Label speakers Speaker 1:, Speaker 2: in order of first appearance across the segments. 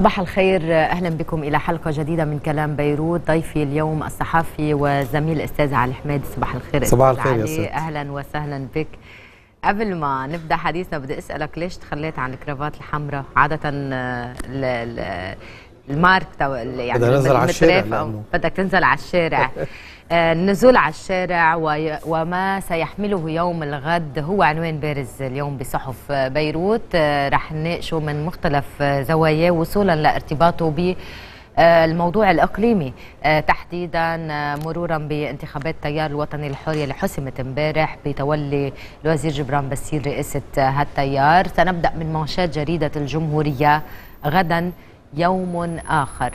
Speaker 1: صباح الخير اهلا بكم الى حلقه جديده من كلام بيروت ضيفي اليوم الصحفي وزميل الاستاذ علي حمادي صباح الخير صباح الخير يا ست اهلا وسهلا بك قبل ما نبدا حديثنا بدي اسالك ليش تخليت عن الكرافات الحمراء عاده آه، المارك يعني الماركت تنزل على الشارع بدك تنزل على الشارع النزول على الشارع وما سيحمله يوم الغد هو عنوان بارز اليوم بصحف بيروت آه، رح نناقشه من مختلف زواياه وصولا لارتباطه ب الموضوع الإقليمي آه، تحديدا آه، مرورا بانتخابات التيار الوطني الحر اللي حسمت امبارح بتولي الوزير جبران بسير رئاسة هالتيار سنبدأ من منشات جريدة الجمهورية غدا يوم آخر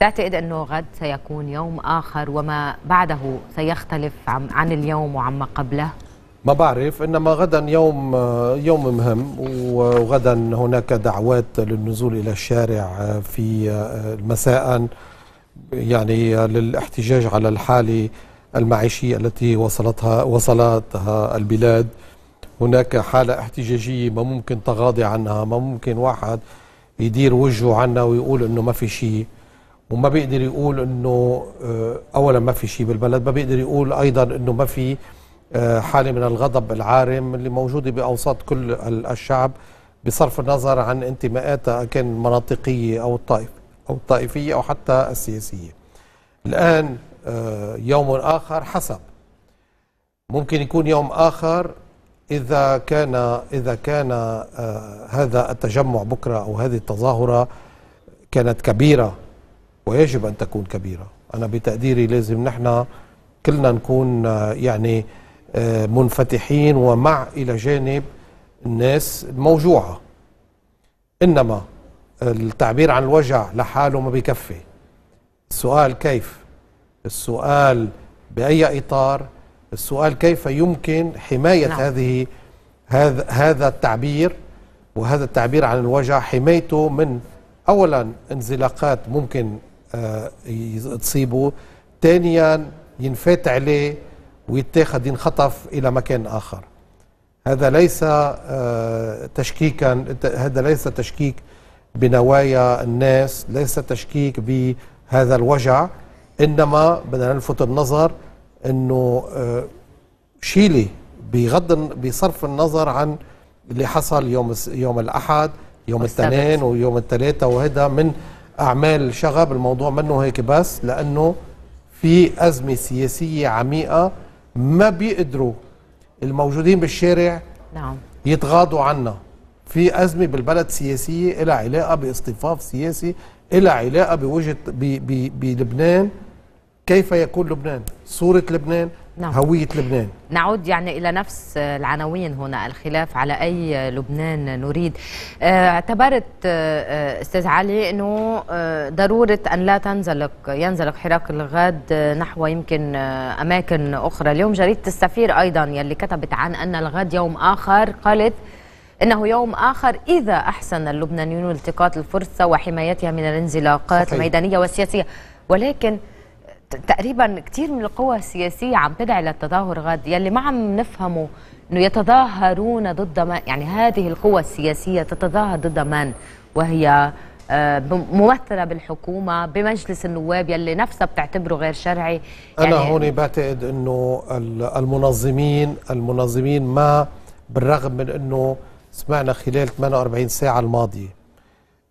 Speaker 1: تعتقد أنه غد سيكون يوم آخر وما بعده سيختلف عن اليوم وعما قبله؟
Speaker 2: ما بعرف انما غدا يوم يوم مهم وغدا هناك دعوات للنزول الى الشارع آه، في آه، مساء يعني للاحتجاج على الحاله المعيشيه التي وصلتها وصلتها البلاد هناك حاله احتجاجيه ما ممكن تغاضي عنها ما ممكن واحد يدير وجهه عنا ويقول انه ما في شيء وما بيقدر يقول انه آه، اولا ما في شيء بالبلد ما بيقدر يقول ايضا انه ما في آه، حاله من الغضب العارم اللي موجوده باوساط كل الشعب بصرف النظر عن انتماءاتها كان مناطقيه او الطائف او الطائفيه او حتى السياسيه. الان آه، يوم اخر حسب ممكن يكون يوم اخر اذا كان اذا كان هذا التجمع بكره او هذه التظاهره كانت كبيره ويجب أن تكون كبيرة أنا بتقديري لازم نحن كلنا نكون آه، يعني آه، منفتحين ومع إلى جانب الناس الموجوعة إنما التعبير عن الوجع لحاله ما بيكفي السؤال كيف السؤال بأي إطار السؤال كيف يمكن حماية نعم. هذه هذ هذا التعبير وهذا التعبير عن الوجع حمايته من أولا انزلاقات ممكن تصيبه ثانيا ينفات عليه ويتاخد ينخطف إلى مكان آخر هذا ليس آه، تشكيكا هذا ليس تشكيك بنوايا الناس ليس تشكيك بهذا الوجع انما بدنا نلفت النظر انه آه، شيلي بغض بصرف النظر عن اللي حصل يوم يوم الاحد يوم الاثنين ويوم الثلاثه وهذا من اعمال شغب الموضوع منه هيك بس لانه في ازمه سياسيه عميقه ما بيقدروا الموجودين بالشارع نعم يتغاضوا عنا في ازمه بالبلد سياسيه لها علاقه باصطفاف سياسي لها علاقه بوجهه بلبنان كيف يكون لبنان صوره لبنان نعم. هوية لبنان
Speaker 1: نعود يعني إلى نفس العناوين هنا الخلاف على أي لبنان نريد آه، اعتبرت آه، آه، أستاذ علي أنه ضرورة أن لا تنزلق ينزلق حراك الغد نحو يمكن أماكن أخرى اليوم جريدة السفير أيضا يلي كتبت عن أن الغد يوم آخر قالت إنه يوم آخر إذا أحسن اللبنانيون التقاط الفرصة وحمايتها من الانزلاقات صحيح. الميدانية والسياسية ولكن تقريبا كثير من القوى السياسية عم تدعي للتظاهر غد يلي ما عم نفهمه أنه يتظاهرون ضد من يعني هذه القوى السياسية تتظاهر ضد من وهي آه، ممثلة بالحكومة بمجلس النواب يلي نفسها بتعتبره غير شرعي يعني أنا هون
Speaker 2: بعتقد أنه المنظمين المنظمين ما بالرغم من أنه سمعنا خلال 48 ساعة الماضية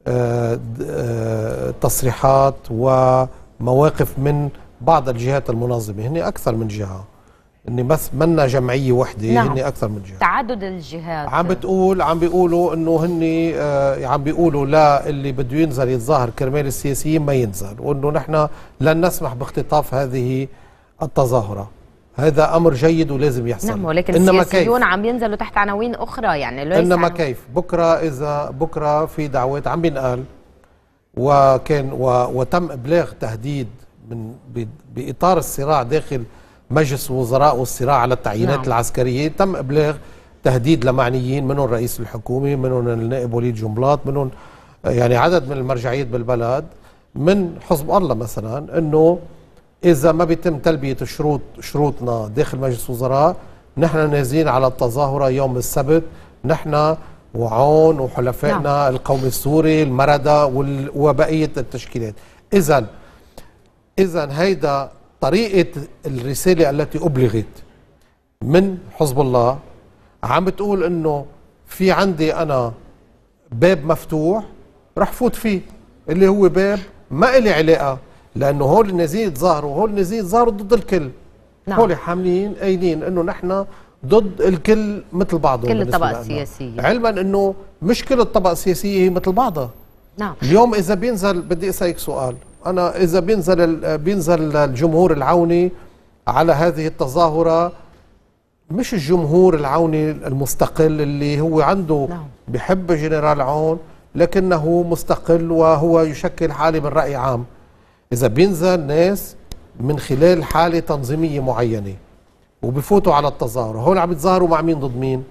Speaker 2: آه، آه، تصريحات ومواقف من بعض الجهات المنظمه هن اكثر من جهه اني بس منا جمعيه وحده نعم. هن اكثر من
Speaker 1: جهه تعدد الجهات عم
Speaker 2: بتقول عم بيقولوا انه هن آه عم بيقولوا لا اللي بده ينزل يتظاهر كرمال السياسيين ما ينزل وانه نحن لن نسمح باختطاف هذه التظاهره هذا امر جيد ولازم يحصل نعم ولكن إنما السياسيون
Speaker 1: كيف. عم ينزلوا تحت عناوين اخرى يعني انما انما كيف
Speaker 2: بكره اذا بكره في دعوات عم بينقال وكان و... وتم ابلاغ تهديد من باطار الصراع داخل مجلس الوزراء والصراع على التعيينات نعم. العسكريه تم ابلاغ تهديد لمعنيين منهم رئيس الحكومه منهم النائب وليد جنبلاط منهم يعني عدد من المرجعيات بالبلد من حزب الله مثلا انه اذا ما بيتم تلبيه الشروط شروطنا داخل مجلس الوزراء نحن نازلين على التظاهره يوم السبت نحن وعون وحلفائنا نعم. القومي السوري المردة وبقية التشكيلات إذا إذا هيدا طريقة الرسالة التي أبلغت من حزب الله عم بتقول إنه في عندي أنا باب مفتوح رح فوت فيه اللي هو باب ما إلي علاقة لأنه هول النازيين تظاهروا هول النازيين تظاهروا ضد الكل نعم. هول حاملين قايلين إنه نحن ضد الكل مثل بعضهم كل الطبقة السياسية علما انه مش كل الطبقة السياسية هي مثل بعضها نعم اليوم إذا بينزل بدي أسألك سؤال انا اذا بينزل بينزل الجمهور العوني على هذه التظاهره مش الجمهور العوني المستقل اللي هو عنده نعم. بحب جنرال عون لكنه مستقل وهو يشكل حاله من رأي عام إذا بينزل ناس من خلال حالة تنظيمية معينة وبفوتوا على التظاهره هون عم يتظاهروا مع مين ضد مين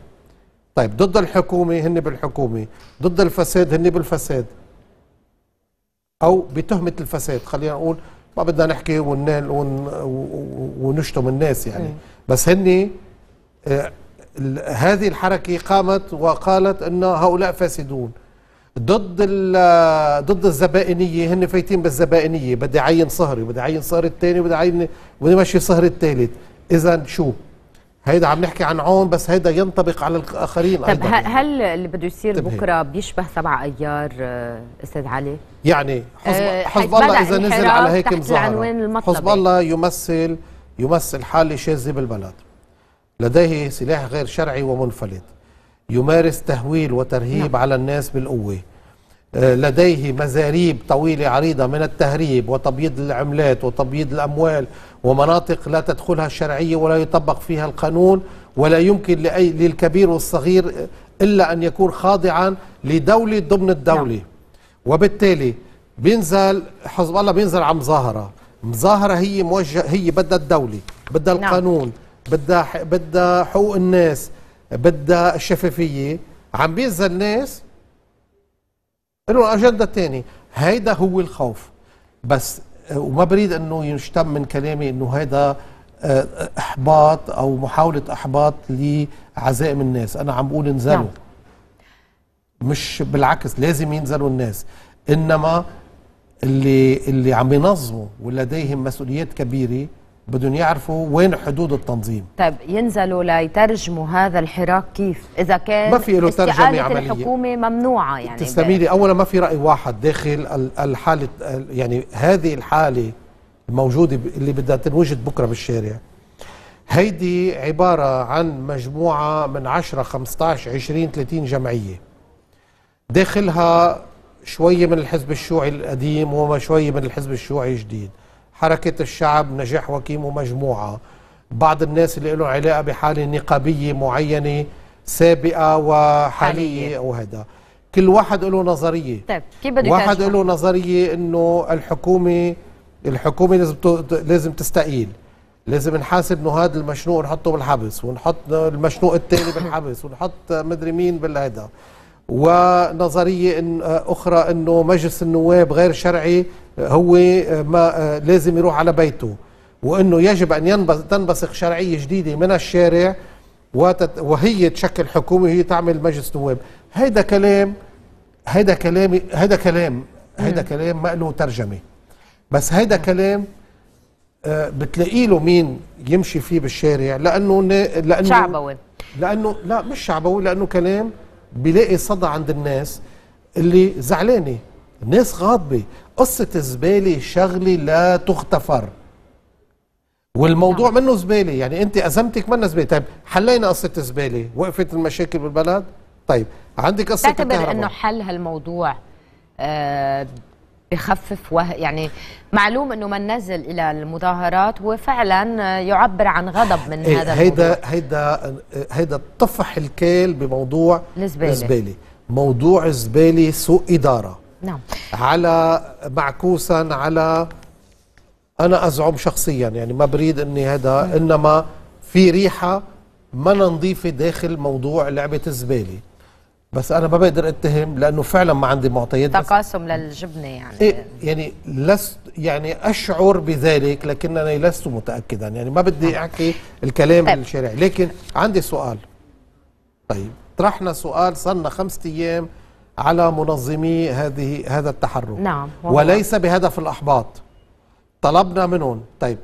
Speaker 2: طيب ضد الحكومة هن بالحكومة ضد الفساد هن بالفساد او بتهمه الفساد خلينا نقول ما بدنا نحكي ونال ون ونشتم الناس يعني إيه. بس هن آه، هذه الحركه قامت وقالت ان هؤلاء فاسدون ضد ضد الزبائنيه هن فايتين بالزبائنيه بدي عين صهري بدي عين صهري الثاني بدي عين بدي ماشي صهري الثالث اذا شو هيدا عم نحكي عن عون بس هيدا ينطبق على الاخرين طب أيضاً
Speaker 1: هل اللي بده يصير بكره بيشبه سبع ايار آه، استاذ علي؟ يعني حزب, أه حزب الله اذا نزل على هيك مظاهره حزب
Speaker 2: الله يمثل يمثل حاله شاذه بالبلد لديه سلاح غير شرعي ومنفلت يمارس تهويل وترهيب نعم. على الناس بالقوه آه، لديه مزاريب طويلة عريضة من التهريب وتبييض العملات وتبييض الأموال ومناطق لا تدخلها الشرعية ولا يطبق فيها القانون ولا يمكن لأي للكبير والصغير إلا أن يكون خاضعا لدولة ضمن الدولة نعم. وبالتالي بينزل حزب الله بينزل على مظاهرة مظاهرة هي موجه هي بدها الدولة بدها نعم. القانون بدها بدها حقوق الناس بدها الشفافية عم بينزل ناس له اجنده تاني هيدا هو الخوف بس وما بريد انه يشتم من كلامي انه هيدا آه، احباط او محاوله احباط لعزائم الناس انا عم بقول انزلوا نعم. مش بالعكس لازم ينزلوا الناس انما اللي اللي عم ينظموا ولديهم مسؤوليات كبيره بدهم يعرفوا وين حدود التنظيم
Speaker 1: طيب ينزلوا ليترجموا هذا الحراك كيف اذا كان ما في له ترجمه عمليه الحكومه ممنوعه يعني تستميلي
Speaker 2: اولا ما في راي واحد داخل الحاله يعني هذه الحاله الموجوده اللي بدها تنوجد بكره بالشارع هيدي عباره عن مجموعه من 10 15 20 30 جمعيه داخلها شويه من الحزب الشيوعي القديم وشويه من الحزب الشيوعي الجديد حركة الشعب نجاح وكيم ومجموعة بعض الناس اللي لهم علاقة بحالة نقابية معينة سابقة وحالية وهذا كل واحد له نظرية
Speaker 1: طيب كيف بدك واحد له
Speaker 2: نظرية انه الحكومة الحكومة لازم لازم تستقيل لازم نحاسب انه هذا المشنوق نحطه بالحبس ونحط المشنوق الثاني بالحبس ونحط مدري مين بالهذا ونظريه إن اخرى انه مجلس النواب غير شرعي هو آه، ما آه، لازم يروح على بيته وانه يجب ان تنبثق شرعيه جديده من الشارع وهي تشكل حكومه وهي تعمل مجلس نواب هيدا كلام هيدا كلام هيدا كلام هيدا كلام ما له ترجمه بس هيدا كلام آه، بتلاقي له مين يمشي فيه بالشارع لانه لانه شعبوي لانه لا مش شعبوي لانه كلام بيلاقي صدى عند الناس اللي زعلانه الناس غاضبه قصة زبالة شغلة لا تغتفر والموضوع منه زبالة يعني أنت أزمتك منه زبالة طيب حلينا قصة زبالة وقفت المشاكل بالبلد طيب عندك قصة تعتبر أنه
Speaker 1: حل هالموضوع آه بخفف وه... يعني معلوم انه من نزل الى المظاهرات هو فعلا يعبر عن غضب من إيه هذا هيدا
Speaker 2: هيدا هيدا طفح الكيل بموضوع الزباله موضوع الزباله سوء اداره نعم على معكوسا على انا ازعم شخصيا يعني ما بريد اني هذا انما في ريحه ما نضيفه داخل موضوع لعبه الزباله بس انا ما بقدر اتهم لانه فعلا ما عندي معطيات
Speaker 1: تقاسم للجبنه يعني إيه
Speaker 2: يعني لست يعني اشعر بذلك لكنني لست متاكدا يعني ما بدي نعم. احكي الكلام طيب. لكن عندي سؤال طيب طرحنا سؤال صرنا خمسة ايام على منظمي هذه هذا التحرك
Speaker 1: نعم وليس
Speaker 2: بهدف الإحباط طلبنا منهم طيب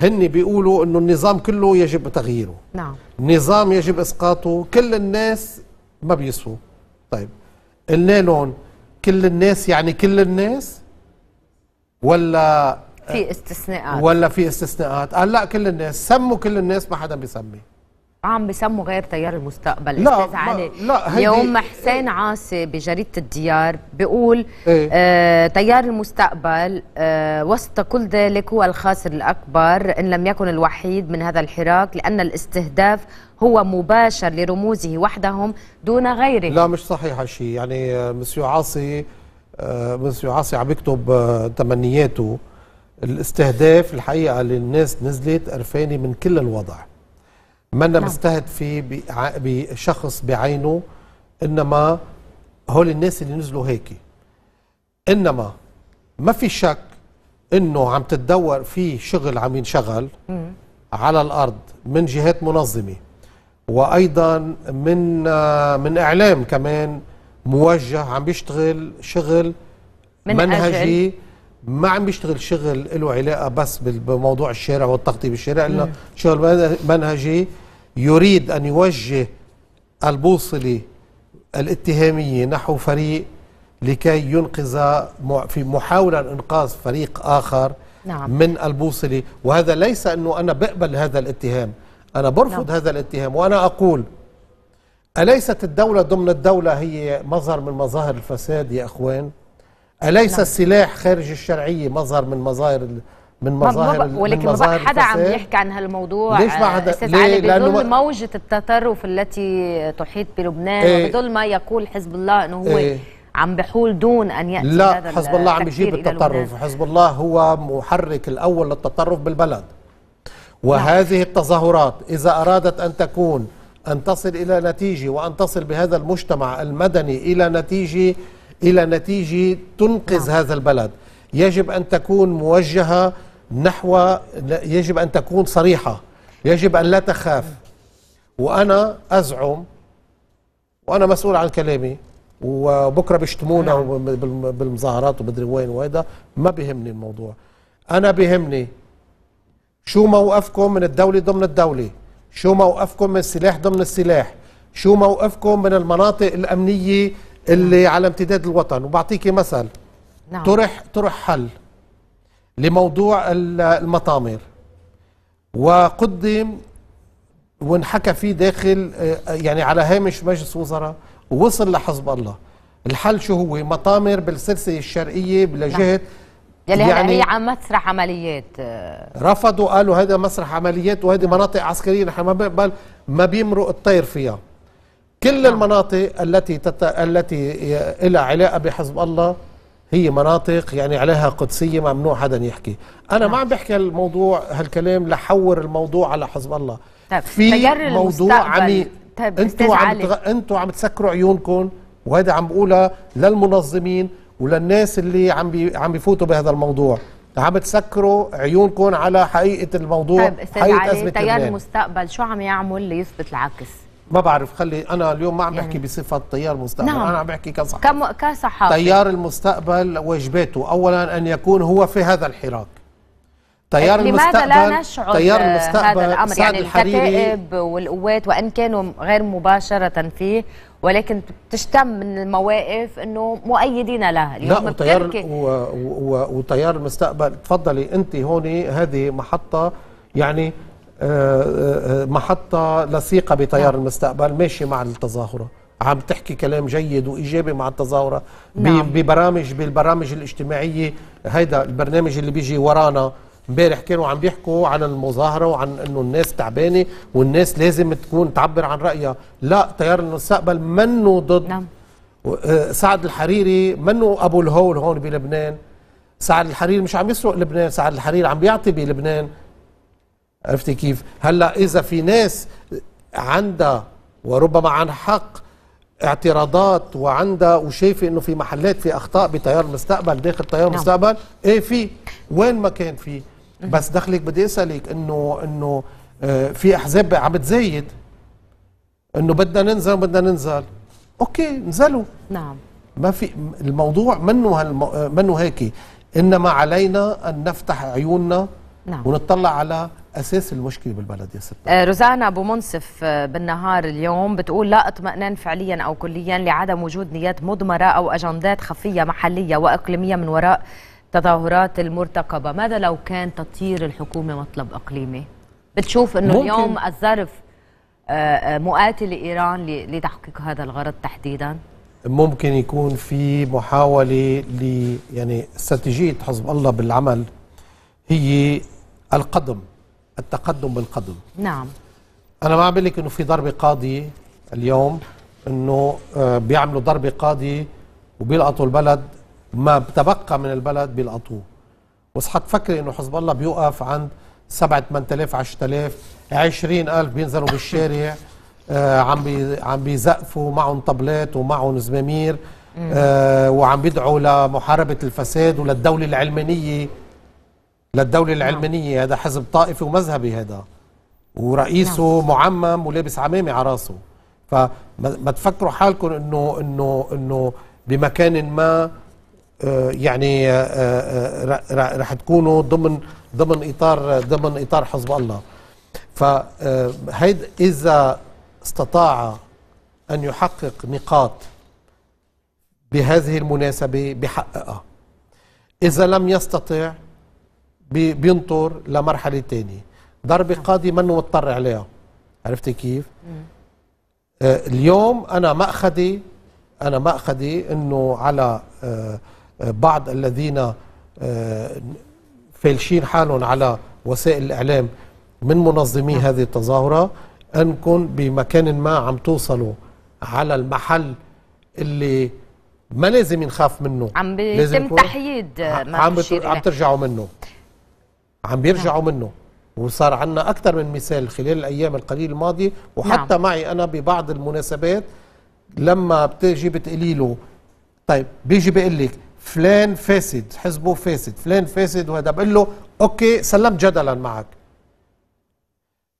Speaker 2: هن بيقولوا انه النظام كله يجب تغييره نعم النظام يجب اسقاطه كل الناس ما بيسوا طيب قلنا لهم كل الناس يعني كل الناس ولا في
Speaker 1: استثناءات
Speaker 2: ولا في استثناءات قال لا
Speaker 1: كل الناس سموا كل الناس ما حدا بيسمي عم بسموا غير تيار المستقبل لا استاذ علي لا يوم حسين عاصي بجريده الديار بيقول ايه؟ آه تيار المستقبل آه وسط كل ذلك هو الخاسر الاكبر ان لم يكن الوحيد من هذا الحراك لان الاستهداف هو مباشر لرموزه وحدهم دون غيره
Speaker 2: لا مش صحيح هالشيء يعني آه، مسيو عاصي آه مسيو عاصي عم يكتب آه تمنياته الاستهداف الحقيقه للناس نزلت قرفانه من كل الوضع ما أنا نعم. مستهد بشخص بعينه إنما هول الناس اللي نزلوا هيك إنما ما في شك إنه عم تتدور في شغل عم ينشغل على الأرض من جهات منظمة وأيضا من من إعلام كمان موجه عم بيشتغل شغل من منهجي أجل. ما عم بيشتغل شغل له علاقه بس بموضوع الشارع والتغطيه بالشارع الا شغل منهجي يريد أن يوجه البوصلة الاتهامية نحو فريق لكي ينقذ في محاولة إنقاذ فريق آخر نعم. من البوصلة وهذا ليس أنه أنا بقبل هذا الاتهام أنا برفض نعم. هذا الاتهام وأنا أقول أليست الدولة ضمن الدولة هي مظهر من مظاهر الفساد يا أخوان أليس نعم. السلاح خارج الشرعية مظهر من مظاهر من مظاهر ولكن ما حدا عم يحكي
Speaker 1: عن هالموضوع ليش ما حدا استاذ علي بظل موجه التطرف التي تحيط بلبنان ايه وبظل ما يقول حزب الله انه هو ايه عم بحول دون ان ياتي لا هذا حزب الله عم يجيب التطرف
Speaker 2: حزب الله هو محرك الاول للتطرف بالبلد نعم. وهذه نعم. التظاهرات اذا ارادت ان تكون ان تصل الى نتيجه وان تصل بهذا المجتمع المدني الى نتيجه الى نتيجه تنقذ نعم. هذا البلد يجب أن تكون موجهة نحو يجب أن تكون صريحة يجب أن لا تخاف وأنا أزعم وأنا مسؤول عن كلامي وبكرة بيشتمونا نعم. بالمظاهرات وبدري وين وهيدا ما بيهمني الموضوع أنا بيهمني شو موقفكم من الدولة ضمن الدولة شو موقفكم من السلاح ضمن السلاح شو موقفكم من المناطق الأمنية اللي على امتداد الوطن وبعطيكي مثل نعم. طرح طرح حل لموضوع المطامير وقدم وانحكى فيه داخل آه، يعني على هامش مجلس وزراء ووصل لحزب الله الحل شو هو مطامر بالسلسله الشرقيه لجهه
Speaker 1: نعم. يلي يعني, يعني هي عم مسرح عمليات آه.
Speaker 2: رفضوا قالوا هذا مسرح عمليات وهذه مناطق عسكريه نحن ما بقبل ما بيمرق الطير فيها كل نعم. المناطق التي تت... التي لها علاقه بحزب الله هي مناطق يعني عليها قدسية ممنوع حدا يحكي أنا نعم. ما عم بحكي الموضوع هالكلام لحور الموضوع على حزب الله
Speaker 1: طيب. في موضوع عميق طيب انتوا عم تغ...
Speaker 2: أنتو عم تسكروا عيونكم وهذا عم بقولها للمنظمين وللناس اللي عم بي... عم بيفوتوا بهذا الموضوع عم تسكروا عيونكم على حقيقه الموضوع طيب حقيقه ازمه تيار
Speaker 1: المستقبل شو عم يعمل ليثبت العكس
Speaker 2: ما بعرف خلي انا اليوم ما عم يعني. بحكي يعني بصفه طيار مستقبل نعم. انا عم بحكي كصحفي
Speaker 1: كم... كصحفي طيار
Speaker 2: المستقبل واجباته اولا ان يكون هو في هذا الحراك تيار لماذا لا نشعر تيار المستقبل هذا الامر يعني الكتائب
Speaker 1: والقوات وان كانوا غير مباشره فيه ولكن بتشتم من المواقف انه مؤيدين لها لا وتيار
Speaker 2: وتيار المستقبل تفضلي انت هون هذه محطه يعني آه، آه، آه، محطة لصيقة بتيار نعم. المستقبل ماشي مع التظاهرة عم تحكي كلام جيد وإيجابي مع التظاهرة نعم. ببرامج بالبرامج الاجتماعية هيدا البرنامج اللي بيجي ورانا امبارح كانوا عم بيحكوا عن المظاهرة وعن انه الناس تعبانة والناس لازم تكون تعبر عن رأيها لا تيار المستقبل منه ضد نعم. سعد الحريري منه أبو الهول هون بلبنان سعد الحريري مش عم يسرق لبنان سعد الحريري عم بيعطي بلبنان عرفتي كيف هلا اذا في ناس عندها وربما عن حق اعتراضات وعندها وشايفه انه في محلات في اخطاء بتيار المستقبل داخل تيار المستقبل نعم. ايه في وين ما كان في بس دخلك بدي اسالك انه انه آه، في احزاب عم تزايد انه بدنا ننزل وبدنا ننزل اوكي نزلوا نعم ما في الموضوع منه منه هيك انما علينا ان نفتح عيوننا نعم. ونطلع على اساس المشكله بالبلد يا ست
Speaker 1: آه، روزانا ابو منصف آه، بالنهار اليوم بتقول لا اطمئنان فعليا او كليا لعدم وجود نيات مضمره او اجندات خفيه محليه واقليميه من وراء التظاهرات المرتقبه، ماذا لو كان تطير الحكومه مطلب اقليمي؟ بتشوف انه اليوم الظرف آه، مؤاتي لايران لتحقيق هذا الغرض تحديدا؟
Speaker 2: ممكن يكون في محاوله ل يعني استراتيجيه حزب الله بالعمل هي القدم التقدم بالقدم نعم أنا ما لك أنه في ضربة قاضية اليوم أنه آه، بيعملوا ضربة قاضية وبيلقطوا البلد ما تبقى من البلد بيلقطوه بس حتفكري أنه حزب الله بيوقف عند 7 8000 10000 20000 بينزلوا بالشارع آه عم بي عم بيزقفوا معهم طبلات ومعهم زمامير آه وعم بيدعوا لمحاربه الفساد وللدوله العلمانيه للدولة الدولة نعم. العلمانية هذا حزب طائفي ومذهبي هذا ورئيسه نعم. معمم ولابس عمامة على راسه فما تفكروا حالكم انه انه انه بمكان ما آه، يعني آه، آه، رح تكونوا ضمن ضمن اطار ضمن اطار حزب الله فهيد اذا استطاع ان يحقق نقاط بهذه المناسبه بحققها اذا لم يستطع بينطر لمرحله تانية ضربه نعم. قاضي منه مضطر عليها عرفتي كيف آه، اليوم انا ماخذي انا ماخذي انه على آه، آه، بعض الذين فالشين حالهم على وسائل الاعلام من منظمي نعم. هذه التظاهره انكم بمكان ما عم توصلوا على المحل اللي ما لازم نخاف منه
Speaker 1: عم بيتم تحييد عم, عم
Speaker 2: ترجعوا منه عم بيرجعوا نعم. منه وصار عندنا أكثر من مثال خلال الأيام القليل الماضية وحتى نعم. معي أنا ببعض المناسبات لما بتجي بتقولي له طيب بيجي بيقلك لك فلان فاسد حزبه فاسد فلان فاسد وهذا بقول له أوكي سلمت جدلا معك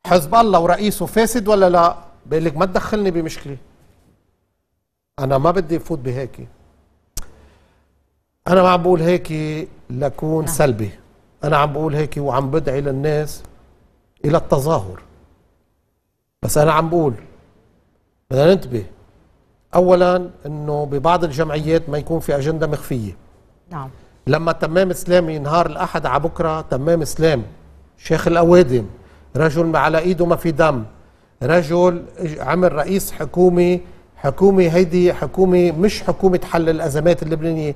Speaker 2: حزب الله ورئيسه فاسد ولا لا بقول لك ما تدخلني بمشكلة أنا ما بدي أفوت بهيك أنا ما عم بقول هيك لكون نعم. سلبي أنا عم بقول هيك وعم بدعي للناس إلى التظاهر بس أنا عم بقول بدنا ننتبه أولا أنه ببعض الجمعيات ما يكون في أجندة مخفية نعم لما تمام إسلامي نهار الأحد على بكرة تمام إسلام شيخ الأوادم رجل على إيده ما في دم رجل عمل رئيس حكومة حكومة هيدي حكومة مش حكومة حل الأزمات اللبنانية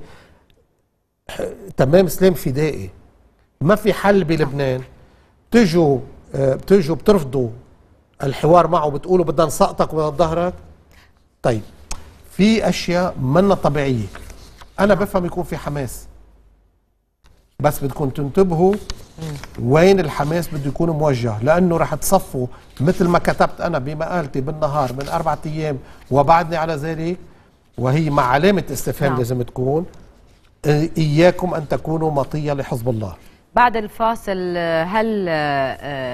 Speaker 2: تمام سلام فدائي ما في حل بلبنان بتجوا آه، بتجوا بترفضوا الحوار معه بتقولوا بدنا نسقطك وبدنا ظهرك طيب في اشياء منا طبيعيه انا بفهم يكون في حماس بس بدكم تنتبهوا وين الحماس بده يكون موجه لانه رح تصفوا مثل ما كتبت انا بمقالتي بالنهار من اربعة ايام وبعدني على ذلك وهي مع علامه استفهام نعم. لازم تكون اياكم ان تكونوا مطيه لحزب الله
Speaker 1: بعد الفاصل هل آه،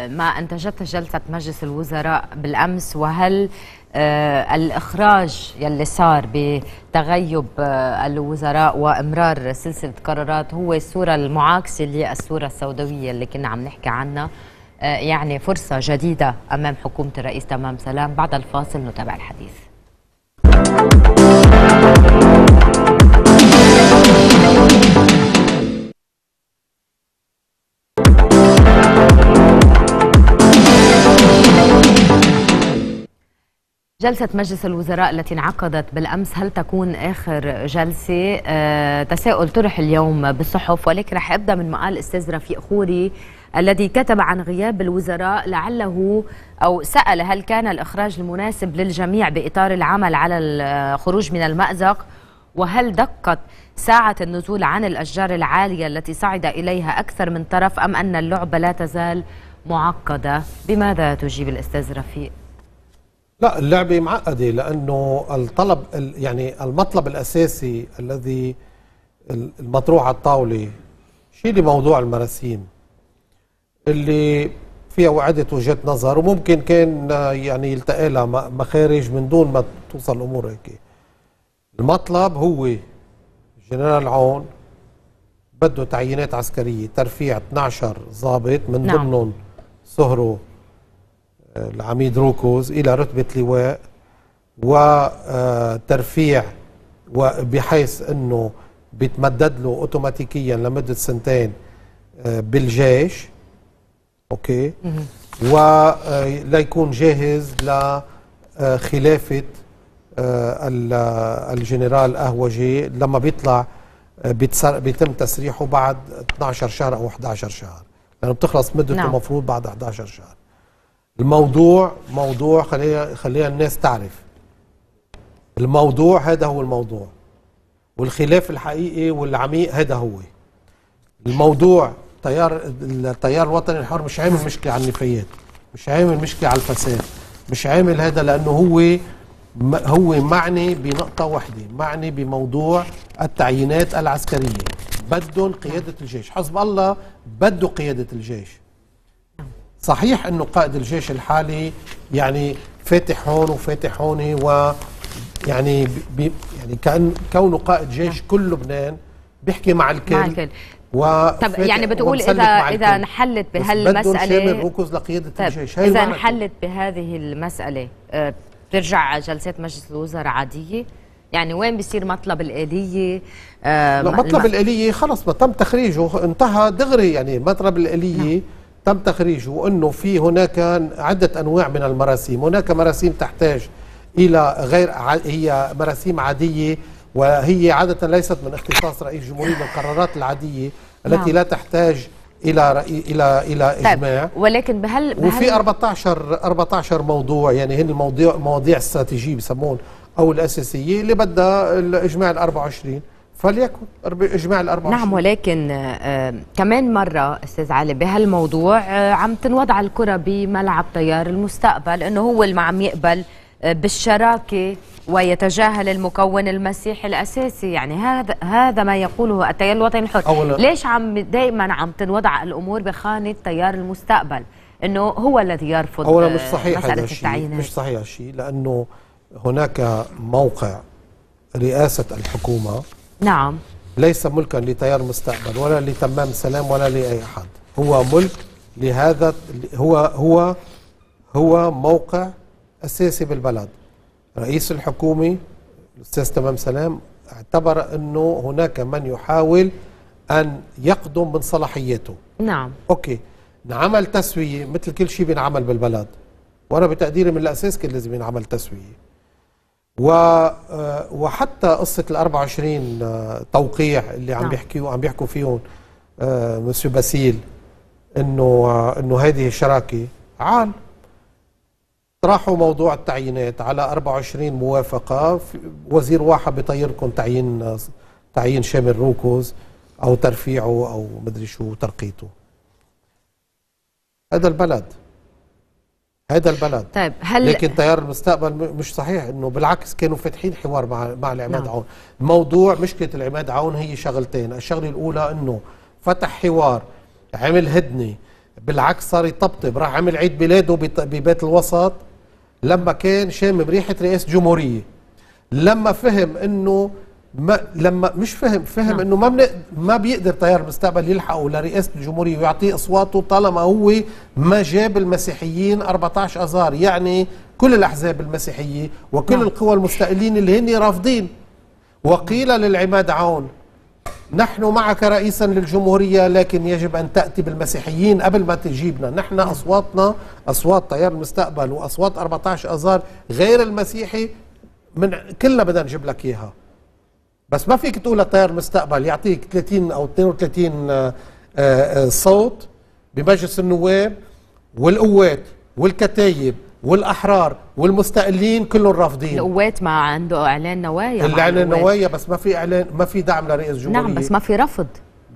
Speaker 1: آه، ما انتجته جلسه مجلس الوزراء بالامس وهل آه، الاخراج يلي صار بتغيب الوزراء وامرار سلسله قرارات هو الصوره المعاكسه للصوره السوداويه اللي كنا عم نحكي عنها يعني فرصه جديده امام حكومه الرئيس تمام سلام بعد الفاصل نتابع الحديث جلسة مجلس الوزراء التي انعقدت بالأمس هل تكون آخر جلسة؟ آه تساؤل طرح اليوم بالصحف ولكن رح أبدأ من مقال الأستاذ رفيق خوري الذي كتب عن غياب الوزراء لعله أو سأل هل كان الإخراج المناسب للجميع بإطار العمل على الخروج من المأزق وهل دقت ساعة النزول عن الأشجار العالية التي صعد إليها أكثر من طرف أم أن اللعبة لا تزال معقدة؟ بماذا تجيب الأستاذ رفيق؟
Speaker 2: لا اللعبة معقدة لأنه الطلب يعني المطلب الأساسي الذي المطروح على الطاولة شيلي موضوع المراسيم اللي فيها وعدة وجهات نظر وممكن كان يعني يلتقي لها مخارج من دون ما توصل الأمور هيك المطلب هو جنرال عون بده تعيينات عسكرية ترفيع 12 ضابط من نعم. ضمنهم سهره العميد روكوز إلى رتبة لواء وترفيع آه، بحيث أنه بيتمدد له أوتوماتيكيا لمدة سنتين آه، بالجيش أوكي وليكون آه، جاهز لخلافة الجنرال أهوجي لما بيطلع بيتم تسريحه بعد 12 شهر أو 11 شهر لأنه بتخلص مدته نعم. بعد 11 شهر الموضوع موضوع خلينا خلينا الناس تعرف الموضوع هذا هو الموضوع والخلاف الحقيقي والعميق هذا هو الموضوع تيار التيار الوطني الحر مش عامل مشكله على النفايات مش عامل مشكله على الفساد مش عامل هذا لانه هو هو معني بنقطه واحده معني بموضوع التعيينات العسكريه بدهم قياده الجيش حسب الله بده قياده الجيش صحيح انه قائد الجيش الحالي يعني فاتح هون وفاتح هون و يعني بي يعني كان كونه قائد جيش نعم. كل لبنان بيحكي مع الكل مع الكل
Speaker 1: و طب يعني بتقول اذا اذا انحلت بهالمساله شامل ركوز
Speaker 2: لقياده طيب الجيش اذا انحلت
Speaker 1: بهذه المساله آه، بترجع جلسات مجلس الوزراء عاديه يعني وين بصير مطلب الآلية آه لا مطلب الآلية
Speaker 2: خلص تم تخريجه انتهى دغري يعني مطلب الآلية نعم. تم تخريجه أنه في هناك عدة أنواع من المراسيم هناك مراسيم تحتاج إلى غير هي مراسيم عادية وهي عادة ليست من اختصاص رئيس الجمهورية من القرارات العادية نعم. التي لا تحتاج الى رأي الى الى طيب اجماع
Speaker 1: ولكن بهل, بهل وفي
Speaker 2: 14 14 موضوع يعني هن المواضيع مواضيع استراتيجيه بسمون او
Speaker 1: الاساسيه اللي بدها الاجماع ال 24 فليكن اجماع ال 24 نعم ولكن آه كمان مره استاذ علي بهالموضوع آه عم تنوضع الكره بملعب تيار المستقبل انه هو اللي ما عم يقبل آه بالشراكه ويتجاهل المكون المسيحي الاساسي يعني هذا هذا ما يقوله التيار الوطني الحر ليش عم دائما عم تنوضع الامور بخانه تيار المستقبل انه هو الذي يرفض اولا آه، مش صحيح هذا الشيء
Speaker 2: مش صحيح هالشيء لانه هناك موقع رئاسه الحكومه نعم ليس ملكا لتيار مستقبل ولا لتمام سلام ولا لأي أحد هو ملك لهذا هو هو هو موقع أساسي بالبلد رئيس الحكومة الأستاذ تمام سلام اعتبر أنه هناك من يحاول أن يقدم من صلاحياته نعم أوكي نعمل تسوية مثل كل شيء بينعمل بالبلد وأنا بتقديري من الأساس كان لازم ينعمل تسوية آه، وحتى قصه ال 24 آه، توقيع اللي عم نعم. بيحكي عم بيحكوا فيهم آه، مسيو باسيل انه انه هذه شراكه عال طرحوا موضوع التعيينات على 24 موافقه وزير واحد بيطيركم تعيين تعيين شامل روكوز او ترفيعه او مدري شو ترقيته هذا البلد هذا البلد
Speaker 1: طيب هل لكن
Speaker 2: تيار المستقبل مش صحيح انه بالعكس كانوا فاتحين حوار مع مع العماد نعم. عون الموضوع مشكله العماد عون هي شغلتين الشغله الاولى انه فتح حوار عمل هدنه بالعكس صار يطبطب راح عمل عيد ميلاده ببيت الوسط لما كان شام ريحه رئاسه جمهوريه لما فهم انه ما لما مش فهم فهم نعم. انه ما بن... ما بيقدر تيار المستقبل يلحقه لرئاسه الجمهوريه ويعطيه اصواته طالما هو ما جاب المسيحيين 14 اذار يعني كل الاحزاب المسيحيه وكل نعم. القوى المستقلين اللي هن رافضين وقيل للعماد عون نحن معك رئيسا للجمهورية لكن يجب أن تأتي بالمسيحيين قبل ما تجيبنا نحن أصواتنا أصوات تيار المستقبل وأصوات 14 أذار غير المسيحي من كلها بدنا نجيب لك إياها بس ما فيك تقول لتيار المستقبل يعطيك 30 او 32 آه، آه، آه، صوت بمجلس النواب والقوات والكتايب والاحرار والمستقلين كلهم رافضين
Speaker 1: القوات ما عنده اعلان نوايا اللي اعلان نوايا
Speaker 2: بس ما في اعلان ما في دعم لرئيس نعم، جمهوريه نعم بس ما في
Speaker 1: رفض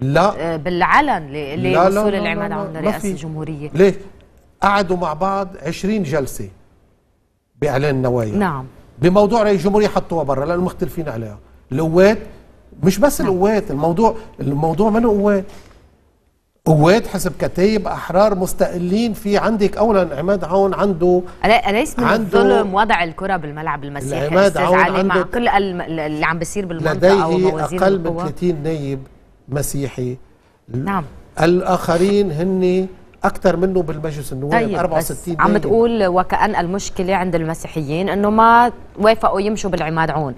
Speaker 1: لا بالعلن لوصول العماد عون لرئاسه الجمهوريه ليه؟ قعدوا
Speaker 2: مع بعض 20 جلسه باعلان نوايا نعم بموضوع رئيس الجمهوريه حطوها برا لانه مختلفين عليها القوات مش بس القوات نعم. الموضوع الموضوع ما له قوات قوات حزب كتايب احرار مستقلين في عندك اولا عماد عون عنده
Speaker 1: اليس من عنده الظلم وضع الكره بالملعب المسيحي عماد عون علي مع كل اللي عم بيصير بالمنطقه او موازين اقل من 30
Speaker 2: نايب مسيحي نعم الاخرين هن اكثر منه بالمجلس النواب طيب 64 عم تقول
Speaker 1: وكأن المشكله عند المسيحيين انه ما وافقوا يمشوا بالعماد عون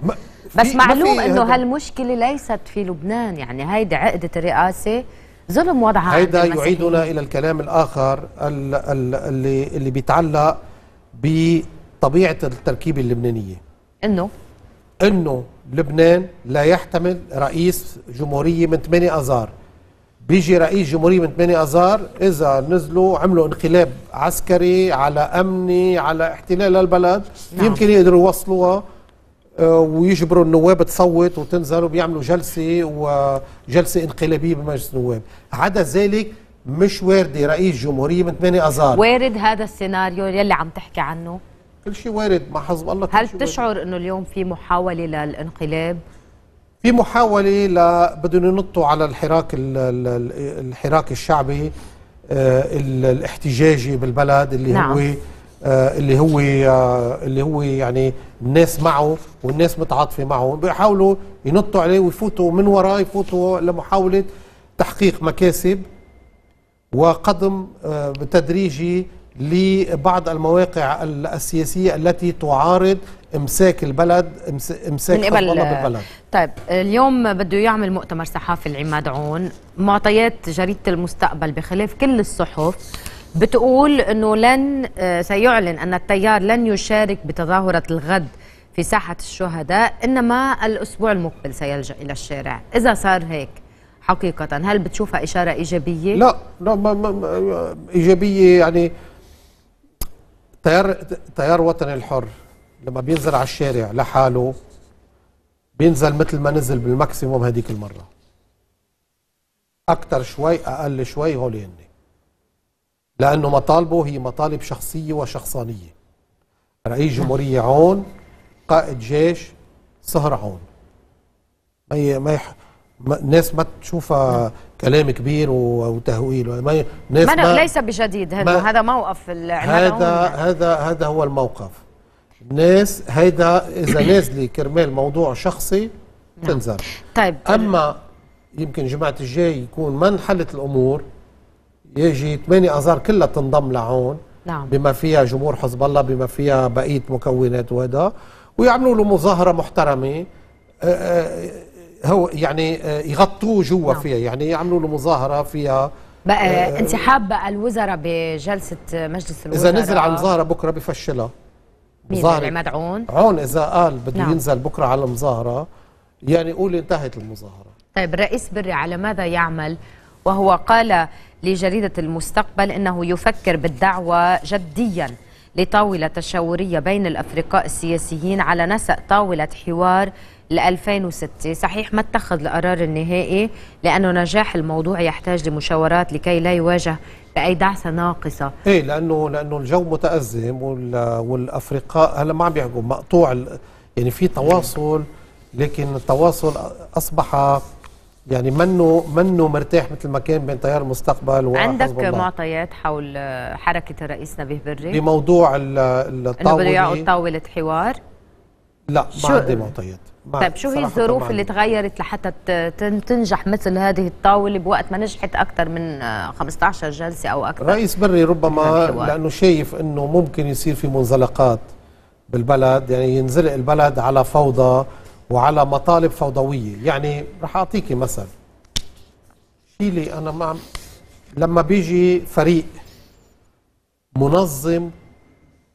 Speaker 1: بس معلوم انه هالمشكله ليست في لبنان يعني هيدي عقده الرئاسه ظلم وضعها هيدا يعيدنا
Speaker 2: الى الكلام الاخر اللي اللي بيتعلق بطبيعه التركيبه اللبنانيه انه انه لبنان لا يحتمل رئيس جمهوريه من 8 اذار بيجي رئيس جمهوريه من 8 اذار اذا نزلوا عملوا انقلاب عسكري على امني على احتلال البلد نعم. يمكن يقدروا يوصلوها آه، ويجبروا النواب تصوت وتنزل وبيعملوا جلسه وجلسه انقلابيه بمجلس النواب عدا ذلك مش وارده رئيس جمهوريه من 8 اذار
Speaker 1: وارد هذا السيناريو يلي عم تحكي عنه كل شيء وارد مع حزب الله هل تشعر انه اليوم في محاوله للانقلاب
Speaker 2: في محاوله ل بدهم ينطوا على الحراك الحراك الشعبي آه، الاحتجاجي بالبلد اللي نعم. هو آه، اللي هو آه، اللي هو يعني الناس معه والناس متعاطفه معه بيحاولوا ينطوا عليه ويفوتوا من وراه يفوتوا لمحاوله تحقيق مكاسب وقدم آه، تدريجي لبعض المواقع السياسية التي تعارض امساك البلد امساك من قبل بالبلد
Speaker 1: طيب اليوم بده يعمل مؤتمر صحافي العماد عون معطيات جريدة المستقبل بخلاف كل الصحف بتقول انه لن آه، سيعلن ان التيار لن يشارك بتظاهره الغد في ساحه الشهداء انما الاسبوع المقبل سيلجا الى الشارع اذا صار هيك حقيقه هل بتشوفها اشاره ايجابيه لا
Speaker 2: لا ما ما ايجابيه يعني تيار تيار وطني الحر لما بينزل على الشارع لحاله بينزل مثل ما نزل بالماكسيموم هذيك المره اكثر شوي اقل شوي هول لأنه مطالبه هي مطالب شخصية وشخصانية رئيس جمهورية عون قائد جيش سهر عون ما هي ما يح... ما... الناس ما تشوفها كلام كبير وتهويل ما ناس ما... ما... ليس
Speaker 1: بجديد هذا ما... هذا موقف هذا يعني. هذا
Speaker 2: هذا هو الموقف الناس هيدا اذا نازله كرمال موضوع شخصي نعم. تنزل طيب اما يمكن جماعة الجاي يكون ما انحلت الامور يجي 8 اذار كلها تنضم لهون نعم. بما فيها جمهور حزب الله بما فيها بقيه مكونات وهذا ويعملوا له مظاهره محترمه آه، آه، هو يعني آه، يغطوه جوا نعم. فيها يعني يعملوا له مظاهره فيها بقى انسحاب
Speaker 1: بقى الوزراء بجلسه مجلس الوزراء اذا نزل على المظاهره
Speaker 2: بكره بفشلها
Speaker 1: مظاهره عماد عون
Speaker 2: عون اذا قال بده نعم. ينزل بكره على المظاهره يعني يقول انتهت المظاهره
Speaker 1: طيب الرئيس بري على ماذا يعمل وهو قال لجريدة المستقبل أنه يفكر بالدعوة جديا لطاولة تشاورية بين الأفرقاء السياسيين على نسق طاولة حوار ل 2006 صحيح ما اتخذ القرار النهائي لأنه نجاح الموضوع يحتاج لمشاورات لكي لا يواجه بأي دعسة ناقصة
Speaker 2: إيه لأنه لأنه الجو متأزم والأفرقاء هلا ما عم يحكوا مقطوع يعني في تواصل لكن التواصل أصبح يعني منه منه مرتاح مثل ما كان بين تيار المستقبل عندك
Speaker 1: معطيات حول حركه الرئيس نبيه بري
Speaker 2: بموضوع الطاوله بده يقعد
Speaker 1: طاوله حوار
Speaker 2: لا ما عندي معطيات طيب شو هي الظروف اللي
Speaker 1: تغيرت لحتى تنجح مثل هذه الطاوله بوقت ما نجحت اكثر من 15 آه، جلسه او اكثر رئيس
Speaker 2: بري ربما لانه شايف انه ممكن يصير في منزلقات بالبلد يعني ينزلق البلد على فوضى وعلى مطالب فوضويه يعني رح اعطيك مثل شيلي انا ما لما بيجي فريق منظم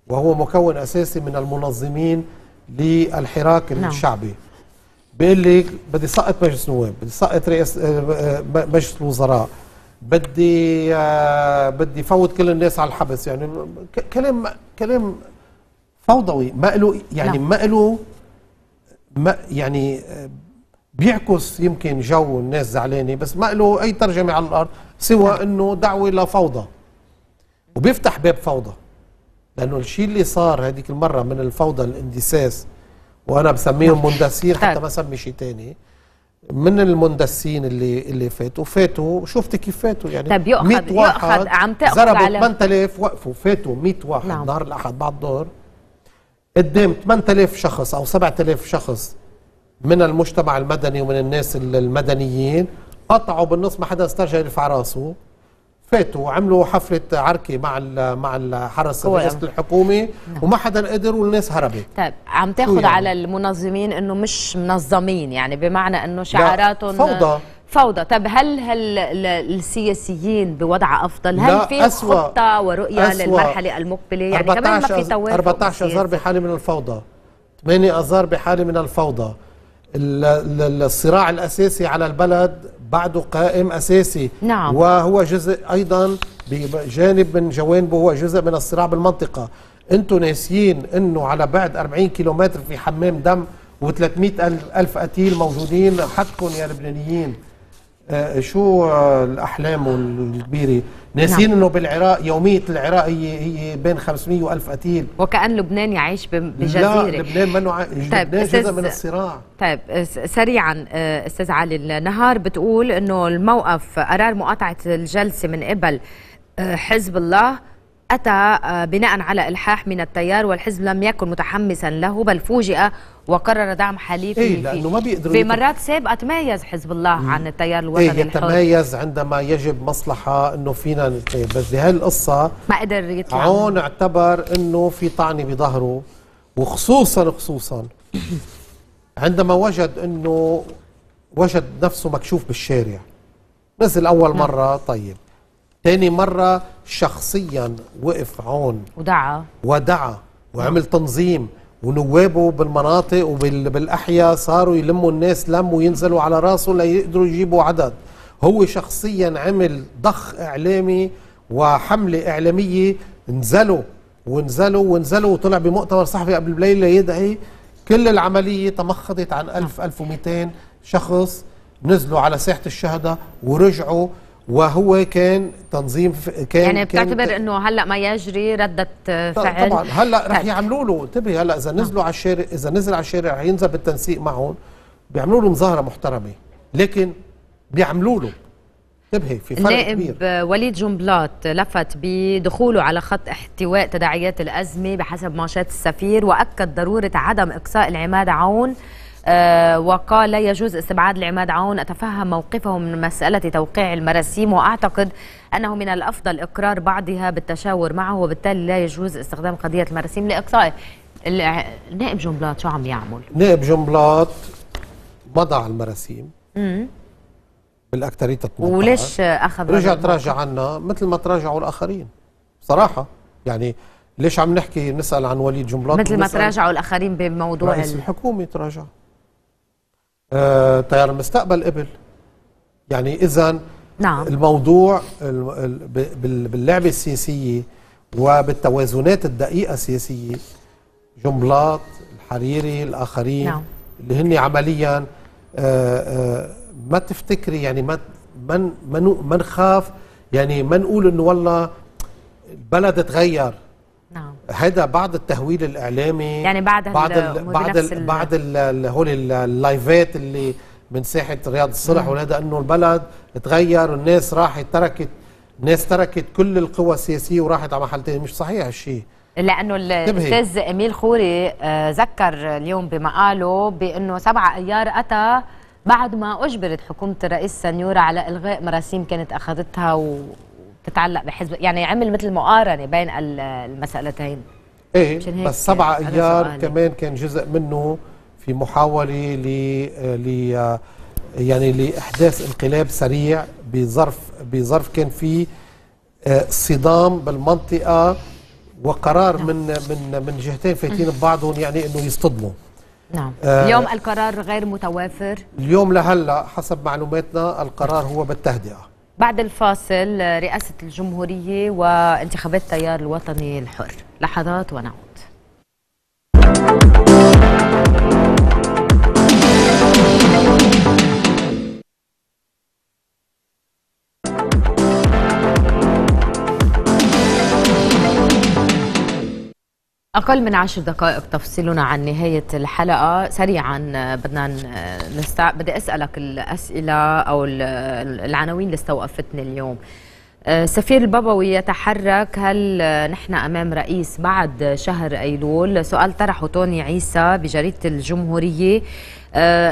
Speaker 2: وهو مكون اساسي من المنظمين للحراك نعم. الشعبي بيقول لي بدي سقط مجلس نواب بدي سقط رئيس آه، مجلس الوزراء بدي آه، بدي فوت كل الناس على الحبس يعني كلام كلام فوضوي ما له يعني نعم. ما له ما يعني آه، بيعكس يمكن جو الناس زعلانه بس ما له اي ترجمه على الارض سوى انه دعوه لفوضى وبيفتح باب فوضى لانه الشيء اللي صار هذيك المره من الفوضى الاندساس وانا بسميهم مندسين طيب. حتى ما اسمي شيء ثاني من المندسين اللي اللي فاتوا فاتوا شفت كيف فاتوا يعني طيب يؤخذ يؤخذ عم تاخذ على 8000 وقفوا فاتوا 100 واحد نعم. نهار الاحد بعد الظهر قدام 8000 شخص او 7000 شخص من المجتمع المدني ومن الناس المدنيين قطعوا بالنص ما حدا استرجع يرفع راسه فاتوا وعملوا حفله عركه مع الـ مع الحرس الرئاسي الحكومي نعم. وما حدا قدر والناس هربت
Speaker 1: طيب عم تاخذ يعني. على المنظمين انه مش منظمين يعني بمعنى انه شعاراتهم فوضى فوضى طب هل هل السياسيين بوضع افضل هل في خطه ورؤيه أسوأ للمرحله المقبله يعني كمان ما في توافق
Speaker 2: 14 اذار بحاله من الفوضى 8 اذار بحاله من الفوضى الصراع الاساسي على البلد بعده قائم اساسي نعم. وهو جزء ايضا بجانب من جوانبه هو جزء من الصراع بالمنطقه انتم ناسيين انه على بعد 40 كيلومتر في حمام دم و300 ألف قتيل موجودين حقكم يا لبنانيين آه، شو الاحلام الكبيره نعم. ناسين نعم. انه بالعراق يوميه العراق هي هي
Speaker 1: بين 500 و1000 قتيل وكان لبنان يعيش بجزيره لا لبنان
Speaker 2: منه ع... طيب لبنان جزء من الصراع
Speaker 1: طيب سريعا آه، استاذ علي النهار بتقول انه الموقف قرار مقاطعه الجلسه من قبل آه، حزب الله أتى آه، بناء على إلحاح من التيار والحزب لم يكن متحمسا له بل فوجئ وقرر دعم حليفه إيه لأنه ما بيقدروا في مرات سابقة تميز حزب الله عن التيار إيه، الوطني إيه
Speaker 2: الحر عندما يجب مصلحة أنه فينا بس بهي القصة
Speaker 1: ما قدر يطلع عون
Speaker 2: اعتبر أنه في طعنة بظهره وخصوصا خصوصا عندما وجد أنه وجد نفسه مكشوف بالشارع نزل أول مرة طيب تاني مرة شخصيا وقف عون ودعا ودعا وعمل نعم. تنظيم ونوابه بالمناطق وبالأحياء صاروا يلموا الناس لم وينزلوا على راسه ليقدروا يجيبوا عدد هو شخصيا عمل ضخ إعلامي وحملة إعلامية نزلوا ونزلوا ونزلوا وطلع بمؤتمر صحفي قبل بليلة يدعي كل العملية تمخضت عن 1000 1200 نعم. شخص نزلوا على ساحة الشهداء ورجعوا وهو كان تنظيم كان يعني بتعتبر
Speaker 1: انه هلا ما يجري رده فعل طبعا هلا
Speaker 2: رح طيب. يعملوا له انتبهي هلا اذا نعم. نزلوا على الشارع اذا نزل على الشارع رح ينزل بالتنسيق معهم بيعملوا له مظاهره محترمه لكن بيعملوا له انتبهي في فرق كبير
Speaker 1: النائب وليد جنبلاط لفت بدخوله على خط احتواء تداعيات الازمه بحسب ماشات السفير واكد ضروره عدم اقصاء العماد عون آه، وقال لا يجوز استبعاد لعماد عون أتفهم موقفه من مسألة توقيع المراسيم وأعتقد أنه من الأفضل إقرار بعضها بالتشاور معه وبالتالي لا يجوز استخدام قضية المراسيم لإقصائه نائب جنبلاط شو عم يعمل؟
Speaker 2: نائب جنبلاط وضع المراسيم بالأكترية وليش أخذ رجع تراجع عنا مثل ما تراجعوا الآخرين بصراحة يعني ليش عم نحكي نسأل عن وليد جنبلاط مثل ما تراجعوا الآخرين بموضوع رئيس الحكومة تراجع طيار آه، المستقبل قبل يعني اذا نعم. الموضوع باللعبه السياسيه وبالتوازنات الدقيقه السياسيه جملات الحريري الاخرين نعم. اللي هن عمليا آه، آه، ما تفتكري يعني ما ما ما نخاف يعني ما نقول انه والله البلد تغير نعم هذا بعد التهويل الاعلامي يعني بعد بعد الـ بعد الـ بعد هول اللايفات اللي من ساحه رياض الصلح ولهذا انه البلد تغير الناس راحت تركت الناس تركت كل القوى السياسيه وراحت على محل ثاني مش صحيح هالشيء
Speaker 1: لانه الاستاذ اميل خوري آه، ذكر اليوم بما قاله بانه سبعة ايار اتى بعد ما اجبرت حكومه الرئيس سنيورا على الغاء مراسيم كانت اخذتها و تتعلق بحزب يعني عمل مثل مقارنه بين المسالتين ايه بس 7 ايار كمان
Speaker 2: كان جزء منه في محاوله ل يعني لاحداث انقلاب سريع بظرف بظرف كان فيه آه، صدام بالمنطقه وقرار نعم. من من من جهتين فايتين ببعضهم يعني انه يصطدموا
Speaker 1: نعم آه اليوم القرار غير متوافر
Speaker 2: اليوم لهلا حسب معلوماتنا القرار هو بالتهدئه
Speaker 1: بعد الفاصل آه، رئاسة الجمهورية وانتخابات تيار الوطني الحر لحظات ونعود أقل من عشر دقائق تفصيلنا عن نهاية الحلقة سريعا آه، بدنا آه، نستع... بدي أسألك الأسئلة أو العناوين اللي استوقفتني اليوم آه، سفير البابوي يتحرك هل نحن أمام رئيس بعد شهر أيلول سؤال طرحه توني عيسى بجريدة الجمهورية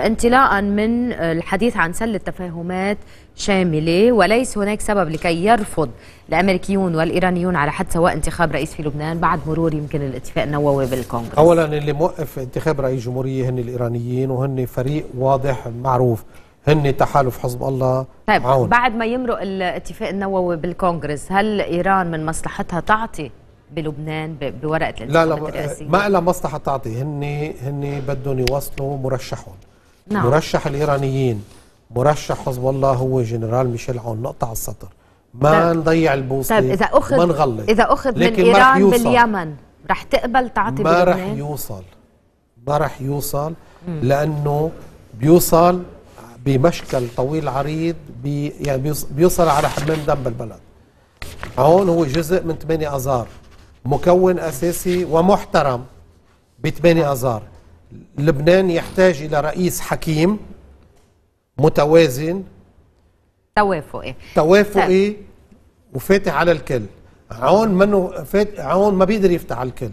Speaker 1: انطلاقا من الحديث عن سل التفاهمات شاملة وليس هناك سبب لكي يرفض الامريكيون والايرانيون على حد سواء انتخاب رئيس في لبنان بعد مرور يمكن الاتفاق النووي بالكونغرس
Speaker 2: اولا اللي موقف انتخاب رئيس جمهوريه هن الايرانيين وهن فريق واضح معروف هن تحالف حزب الله طيب عون. بعد
Speaker 1: ما يمرق الاتفاق النووي بالكونغرس هل ايران من مصلحتها تعطي بلبنان بورقه الانتخابات لا لا ما
Speaker 2: لها مصلحه تعطي هن هن بدهم يوصلوا مرشحهم نعم. مرشح الايرانيين مرشح حزب الله هو جنرال ميشيل عون نقطة على السطر ما طيب. نضيع البوصلة طيب إذا أخذ ما نغلط إذا أخذ من إيران باليمن
Speaker 1: رح تقبل تعطي ما رح
Speaker 2: يوصل ما رح يوصل مم. لأنه بيوصل بمشكل طويل عريض بي يعني بيوصل على حمام دم بالبلد هون هو جزء من 8 أذار مكون أساسي ومحترم ب 8 أذار لبنان يحتاج إلى رئيس حكيم متوازن
Speaker 1: توافقي توافقي طيب. إيه؟
Speaker 2: وفاتح على الكل عون منه فات عون ما بيقدر يفتح على الكل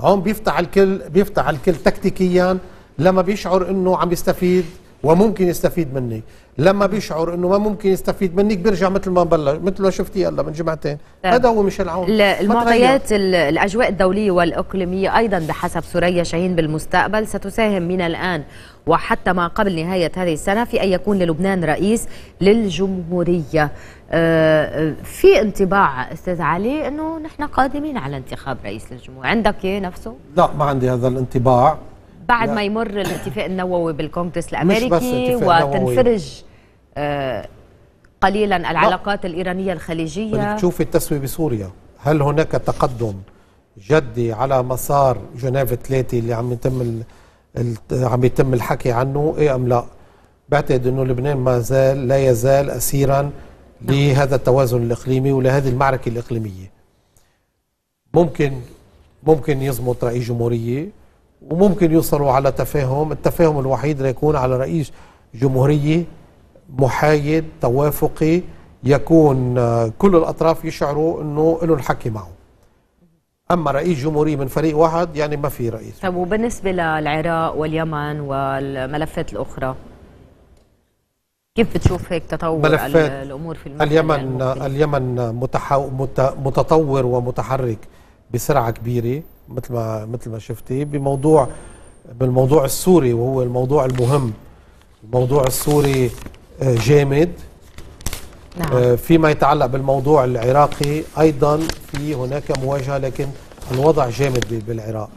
Speaker 2: عون بيفتح على الكل بيفتح على الكل تكتيكيا لما بيشعر انه عم يستفيد وممكن يستفيد منك لما بيشعر انه ما ممكن يستفيد منك بيرجع مثل ما بلش مثل ما شفتي هلا من جمعتين طيب. هذا هو ميشيل عون المعطيات
Speaker 1: الاجواء الدوليه والاقليميه ايضا بحسب ثريا شاهين بالمستقبل ستساهم من الان وحتى ما قبل نهاية هذه السنة في أن يكون للبنان رئيس للجمهورية آه، آه، في انطباع استاذ علي انه نحن قادمين على انتخاب رئيس للجمهوريه عندك ايه نفسه
Speaker 2: لا ما عندي هذا الانطباع
Speaker 1: بعد لا. ما يمر الاتفاق النووي بالكونغرس الامريكي وتنفرج آه، قليلا العلاقات لا. الايرانيه الخليجيه تشوف
Speaker 2: التسويه بسوريا هل هناك تقدم جدي على مسار جنيف 3 اللي عم يتم عم يتم الحكي عنه ايه ام لا بعتقد انه لبنان ما زال لا يزال اسيرا نعم. لهذا التوازن الاقليمي ولهذه المعركه الاقليميه ممكن ممكن يزمط رئيس جمهوريه وممكن يوصلوا على تفاهم التفاهم الوحيد ليكون على رئيس جمهوريه محايد توافقي يكون آه، كل الاطراف يشعروا انه له الحكي معه اما رئيس جمهوريه من فريق واحد يعني ما في رئيس
Speaker 1: طب وبالنسبه للعراق واليمن والملفات الاخرى كيف بتشوف هيك تطور ملفات الامور في اليمن
Speaker 2: اليمن متطور ومتحرك بسرعه كبيره مثل ما مثل ما شفتي بموضوع بالموضوع السوري وهو الموضوع المهم الموضوع السوري آه، جامد نعم. آه، فيما يتعلق بالموضوع العراقي أيضا في هناك مواجهة لكن الوضع جامد بالعراق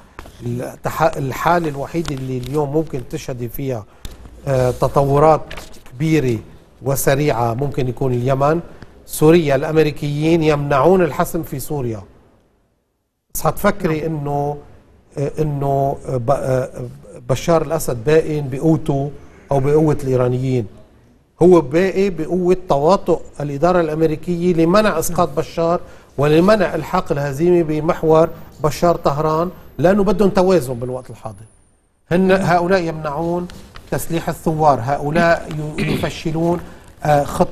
Speaker 2: الحالة الوحيدة اللي اليوم ممكن تشهد فيها آه، تطورات كبيرة وسريعة ممكن يكون اليمن سوريا الأمريكيين يمنعون الحسم في سوريا بس هتفكري نعم. انه آه، انه بشار الاسد باين بقوته او بقوه الايرانيين هو باقي بقوة تواطؤ الإدارة الأمريكية لمنع إسقاط بشار ولمنع الحاق الهزيمة بمحور بشار طهران لأنه بدهم توازن بالوقت الحاضر هن هؤلاء يمنعون تسليح الثوار هؤلاء يفشلون آه، خط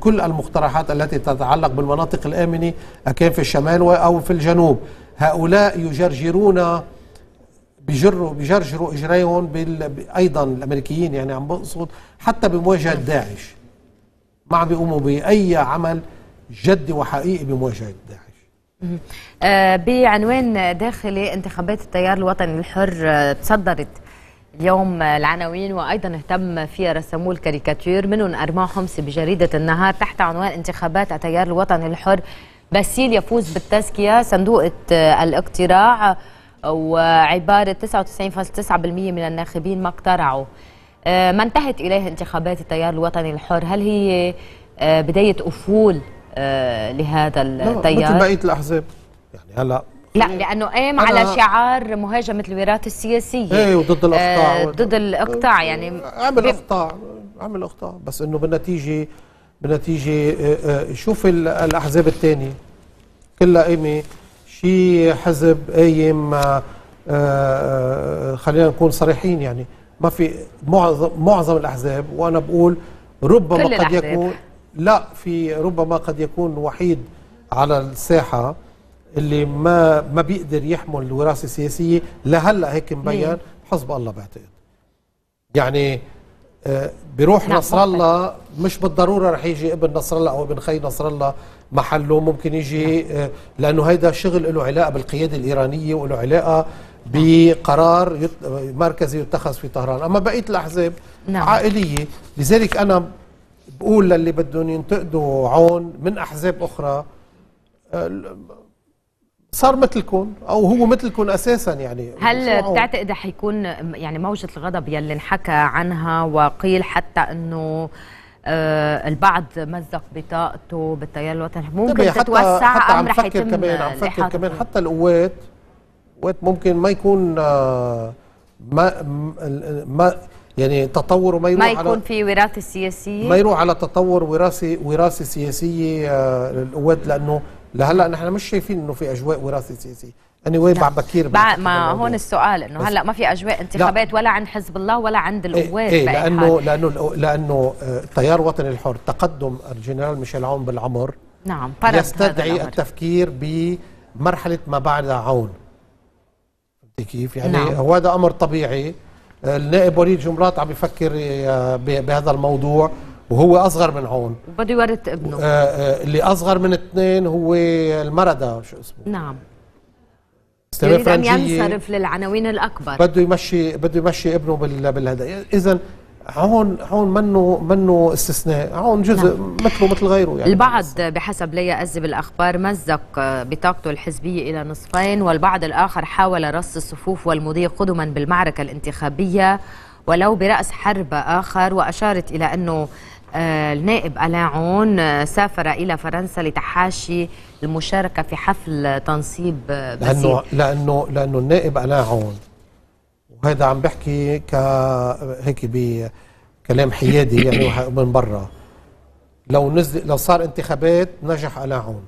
Speaker 2: كل المقترحات التي تتعلق بالمناطق الآمنة آه، كان في الشمال أو في الجنوب هؤلاء يجرجرون بجروا بجرجروا اجريهم بال... ايضا الامريكيين يعني عم بقصد حتى بمواجهه داعش ما عم بيقوموا باي عمل جدي وحقيقي بمواجهه داعش
Speaker 1: آه، بعنوان داخلي انتخابات التيار الوطني الحر آه، تصدرت اليوم آه، العناوين وايضا اهتم فيها رسموه الكاريكاتير منهم ارماء حمصي بجريده النهار تحت عنوان انتخابات التيار الوطني الحر باسيل يفوز بالتزكيه صندوق الاقتراع وعبارة 99.9% من الناخبين ما اقترعوا آه، ما انتهت إليه انتخابات التيار الوطني الحر هل هي آه، بداية أفول آه، لهذا التيار؟ مثل بقية الأحزاب يعني هلا لا لانه قام على شعار مهاجمه الوراثه السياسيه ايه وضد الاقطاع آه ضد الاقطاع يعني عمل اقطاع عمل اقطاع
Speaker 2: بس انه بالنتيجه بالنتيجه شوف الاحزاب الثانيه كلها قايمه في حزب قايم آه، آه، خلينا نكون صريحين يعني ما في معظم معظم الاحزاب وانا بقول ربما كل قد الأحزاب. يكون لا في ربما قد يكون وحيد على الساحه اللي ما ما بيقدر يحمل الوراثه السياسيه لهلا هيك مبين حزب الله بعتقد يعني آه، بيروح نعم نصر الله مش بالضروره رح يجي ابن نصر الله او ابن خي نصر الله محله ممكن يجي نعم. آه، لانه هيدا شغل له علاقه بالقياده الايرانيه وله علاقه بقرار مركزي يتخذ في طهران اما بقيه الاحزاب نعم. عائليه لذلك انا بقول للي بدهم ينتقدوا عون من احزاب اخرى آه، صار مثلكم او هو مثلكم اساسا يعني هل بتعتقد
Speaker 1: رح يكون يعني موجه الغضب يلي انحكى عنها وقيل حتى انه آه البعض مزق بطاقته بالتيار الوطني ممكن طيب، حتى تتوسع حتى عم فكر كمان عم فكر كمان حتى
Speaker 2: القوات قوات ممكن ما يكون آه، ما ما يعني تطوره ما يروح ما يكون على
Speaker 1: في وراثه سياسيه ما يروح
Speaker 2: على تطور وراثي وراثه سياسيه آه، للقوات لانه لهلا نحن مش شايفين انه في اجواء وراثه سياسيه اني وين مع بكير بعد ما هون
Speaker 1: السؤال انه هلا ما في اجواء انتخابات لا. ولا عند حزب الله ولا عند إيه، القوات ايه, ايه لانه
Speaker 2: لانه لانه التيار آه، الوطني الحر تقدم الجنرال ميشيل عون بالعمر
Speaker 1: نعم يستدعي
Speaker 2: التفكير بمرحله ما بعد عون كيف يعني نعم. هو هذا امر طبيعي آه، النائب وليد جمرات عم يفكر آه، بهذا الموضوع وهو اصغر من عون وبده يورث ابنه آه آه اللي اصغر من اثنين هو المرضى شو اسمه نعم يريد ان ينصرف
Speaker 1: للعناوين الاكبر
Speaker 2: بده يمشي بده يمشي ابنه بالهذا اذا هون هون منه منه استثناء هون جزء نعم. مثله مثل غيره يعني
Speaker 1: البعض بحسب ليا أزي بالأخبار مزق بطاقته الحزبية إلى نصفين والبعض الآخر حاول رص الصفوف والمضي قدما بالمعركة الانتخابية ولو برأس حرب آخر وأشارت إلى أنه النائب ألاعون سافر إلى فرنسا لتحاشي المشاركة في حفل تنصيب باسيل لأنه,
Speaker 2: لأنه, لأنه النائب ألاعون وهذا عم بحكي ك هيك بكلام حيادي يعني من برا لو نزل لو صار انتخابات نجح ألاعون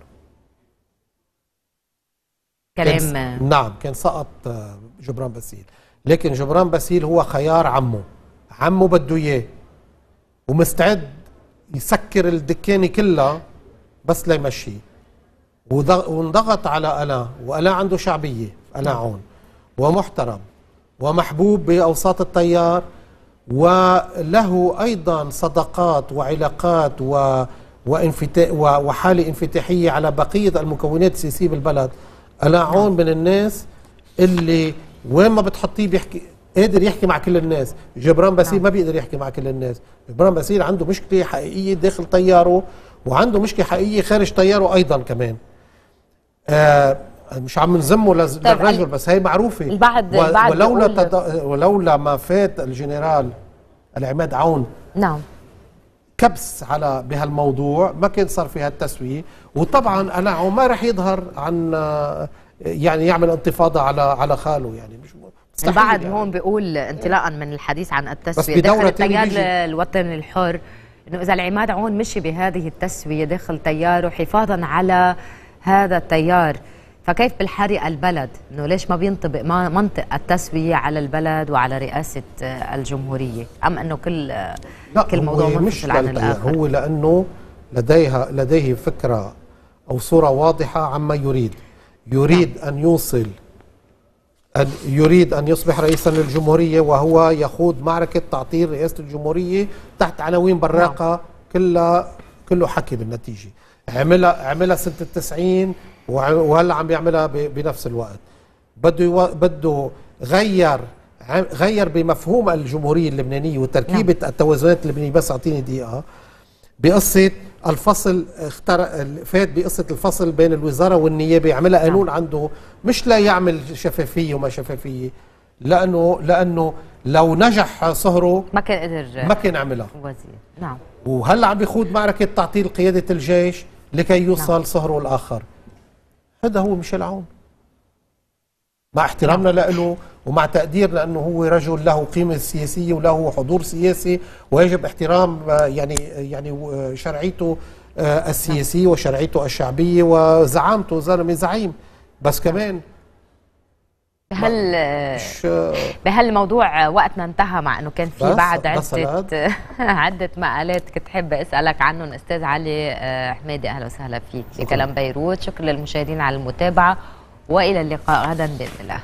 Speaker 1: كلام كان
Speaker 2: نعم كان سقط آه، جبران باسيل لكن جبران باسيل هو خيار عمه عمه بده اياه ومستعد يسكر الدكانة كلها بس ليمشيه وانضغط على ألا وألا عنده شعبية ألا نعم. عون ومحترم ومحبوب بأوساط التيار وله أيضا صداقات وعلاقات و وحالة انفتاحية على بقية المكونات السياسية بالبلد ألا نعم. عون من الناس اللي وين ما بتحطيه بيحكي قادر يحكي مع كل الناس جبران باسيل نعم. ما بيقدر يحكي مع كل الناس جبران باسيل عنده مشكله حقيقيه داخل طياره وعنده مشكله حقيقيه خارج طياره ايضا كمان آه مش عم نذمه طيب، للرجل بس هي معروفه البعض البعض ولولا تد... ولولا ما فات الجنرال العماد عون نعم كبس على بهالموضوع ما كان صار في هالتسويه وطبعا قلعه ما رح يظهر عن آه، يعني يعمل انتفاضه على على خاله يعني مش
Speaker 1: البعض يعني. هون بيقول انطلاقا من الحديث عن التسويه داخل التيار الوطني الحر انه اذا العماد عون مشي بهذه التسويه داخل تياره حفاظا على هذا التيار فكيف بالحرق البلد انه ليش ما بينطبق ما منطق التسويه على البلد وعلى رئاسه الجمهوريه ام انه كل لا كل موضوع منفصل عن الاخر هو
Speaker 2: لانه لديها لديه فكره او صوره واضحه عما يريد يريد نعم. ان يوصل أن يريد أن يصبح رئيسا للجمهورية وهو يخوض معركة تعطيل رئاسة الجمهورية تحت عناوين براقة نعم. كلها كله حكي بالنتيجة عملها عملها سنة التسعين وهلا عم يعملها بنفس الوقت بده بده غير غير بمفهوم الجمهورية اللبنانية وتركيبة نعم. التوازنات اللبنانية بس أعطيني دقيقة بقصه الفصل اخترق فات بقصه الفصل بين الوزاره والنيابه يعملها نعم. قانون عنده مش لا يعمل شفافيه وما شفافيه لانه لانه لو نجح صهره
Speaker 1: ما كان قدر ما
Speaker 2: كان عملها وزير نعم وهلا عم بيخوض معركه تعطيل قياده الجيش لكي نعم. يوصل نعم. صهره الاخر هذا هو ميشيل عون مع احترامنا نعم. له ومع تقدير لأنه هو رجل له قيمه سياسيه وله حضور سياسي ويجب احترام يعني يعني شرعيته آه، السياسيه نعم. وشرعيته الشعبيه وزعامته زلمه زعيم بس كمان
Speaker 1: بهال آه، بهالموضوع وقتنا انتهى مع انه كان في بعد عده عده مقالات كنت حابه اسالك عنهم استاذ علي آه، حمادي اهلا وسهلا فيك بكلام بيروت شكرا للمشاهدين على المتابعه والى اللقاء غدا باذن الله